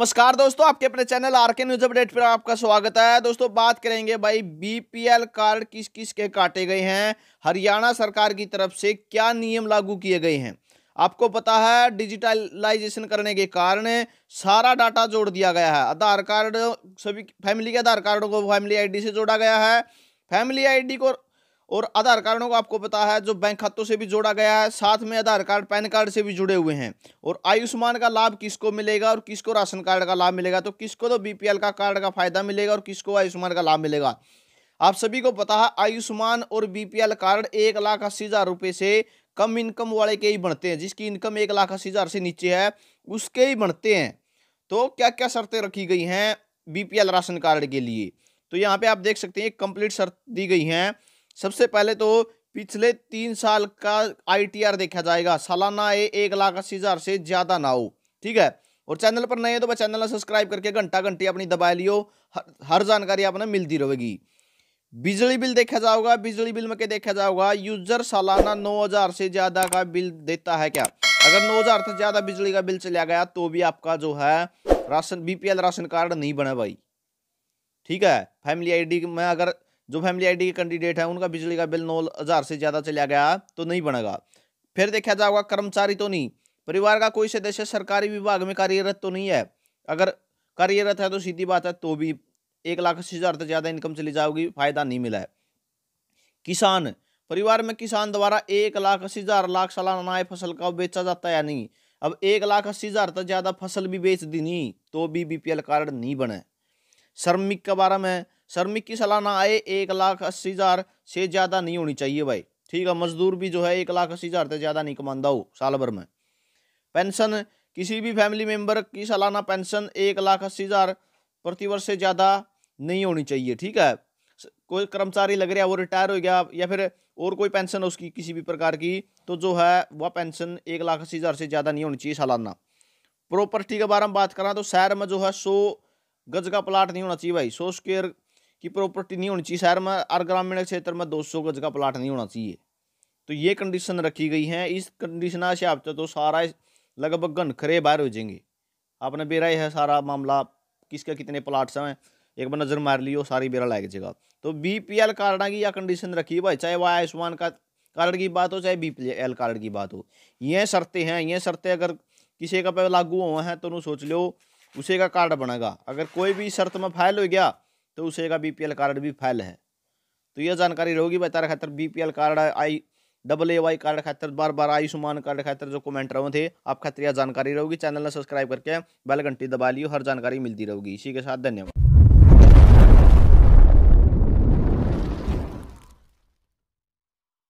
नमस्कार दोस्तों आपके अपने channel R K news update पर आपका स्वागत है दोस्तों बात करेंगे भाई बीपीएल कार्ड किस किस के काटे गए हैं हरियाणा सरकार की तरफ से क्या नियम लागू किए गए हैं आपको पता है डिजिटलाइजेशन करने के कारण सारा डाटा जोड़ दिया गया है आधार कार्ड सभी फैमिली के आधार कार्डों को फैमिली आई से जोड़ा गया है फैमिली आई को और आधार कार्डों को आपको पता है जो बैंक खातों से भी जोड़ा गया है साथ में आधार कार्ड पैन कार्ड से भी जुड़े हुए हैं और आयुष्मान का लाभ किसको मिलेगा और किसको राशन कार्ड का लाभ मिलेगा तो किसको तो बीपीएल का कार्ड का फायदा मिलेगा और किसको आयुष्मान का लाभ मिलेगा आप सभी को पता है आयुष्मान और बी कार्ड एक लाख अस्सी हज़ार रुपये से कम इनकम वाले के ही बढ़ते हैं जिसकी इनकम एक लाख अस्सी हज़ार से नीचे है उसके ही बढ़ते हैं तो क्या क्या शर्तें रखी गई हैं बीपीएल राशन कार्ड के लिए तो यहाँ पे आप देख सकते हैं कंप्लीट शर्त दी गई हैं सबसे पहले तो पिछले तीन साल का आईटीआर देखा जाएगा सालाना आय एक लाख अस्सी हज़ार से ज़्यादा ना हो ठीक है और चैनल पर नए हो तो वह चैनल सब्सक्राइब करके घंटा घंटी अपनी दबा लियो हर, हर जानकारी आपने मिलती रहेगी बिजली बिल देखा जाओगा बिजली बिल में क्या देखा जाओगा यूजर सालाना नौ हज़ार से ज़्यादा का बिल देता है क्या अगर नौ हज़ार से ज़्यादा बिजली का बिल चला गया तो भी आपका जो है राशन बीपीएल राशन कार्ड नहीं बना भाई ठीक है फैमिली आईडी में अगर जो फैमिली आईडी के कैंडिडेट हैं उनका बिजली का बिल नौ हज़ार से ज़्यादा चला गया तो नहीं बनेगा फिर देखा जाएगा कर्मचारी तो नहीं परिवार का कोई सदस्य सरकारी विभाग में कार्यरत तो नहीं है अगर कार्यरत है तो सीधी बात है तो भी एक लाख अस्सी हज़ार से ज़्यादा इनकम चली जाओगी फायदा नहीं मिला है किसान परिवार में किसान द्वारा एक लाख अस्सी हज़ार लाख सालाना आय फसल का बेचा जाता है या नहीं अब एक लाख अस्सी हज़ार तक ज़्यादा फसल भी बेच दी नहीं तो भी बीपीएल कार्ड नहीं बने श्रमिक के बारे में श्रमिक की सालाना आय एक लाख अस्सी हज़ार से ज़्यादा नहीं होनी चाहिए भाई ठीक है मजदूर भी जो है एक लाख अस्सी हज़ार से ज़्यादा नहीं कमाता हो साल भर में पेंशन किसी भी फैमिली मेंबर की सालाना पेंशन एक लाख अस्सी हज़ार प्रतिवर्ष से ज़्यादा नहीं होनी चाहिए ठीक है कोई कर्मचारी लग रहा है वो रिटायर हो गया या फिर और कोई पेंशन उसकी किसी भी प्रकार की तो जो है वह पेंशन एक लाख अस्सी हज़ार से ज़्यादा नहीं होनी चाहिए सालाना प्रॉपर्टी के बारे में बात करें तो शहर में जो है सौ गज का प्लाट नहीं होना चाहिए भाई सौ स्क्वेयर कि प्रॉपर्टी नहीं होनी चाहिए शहर में और ग्रामीण क्षेत्र में दो सौ गज का प्लाट नहीं होना चाहिए तो ये कंडीशन रखी गई है इस कंडीशन से आप तो सारा लगभग घनखरे बाहर हो जाएंगे आपने बेरा यह सारा मामला किसका कितने प्लाट्स हैं एक बार नज़र मार लियो सारी बेरा लायक जगह तो बी पी एल कार्ड की यह कंडीशन रखी है भाई चाहे वह आयुष्मान का कार्ड की बात हो चाहे बी पी एल कार्ड की बात हो ये शर्तें हैं ये शर्तें अगर किसी का पे लागू हुआ है तो सोच लो उसी का कार्ड बनेगा अगर कोई भी शर्त में फाइल हो गया तो उसे का बी कार्ड भी फैल है तो यह जानकारी रहोगी बता रहा खातर B card I double A Y card खातर बार बार आयुष्मान कार्ड खातर जो कमेंट रहे थे आप खातर यह जानकारी रहोगी चैनल ने सब्सक्राइब करके बेल घंटी दबा लियो हर जानकारी मिलती रहोगी इसी के साथ धन्यवाद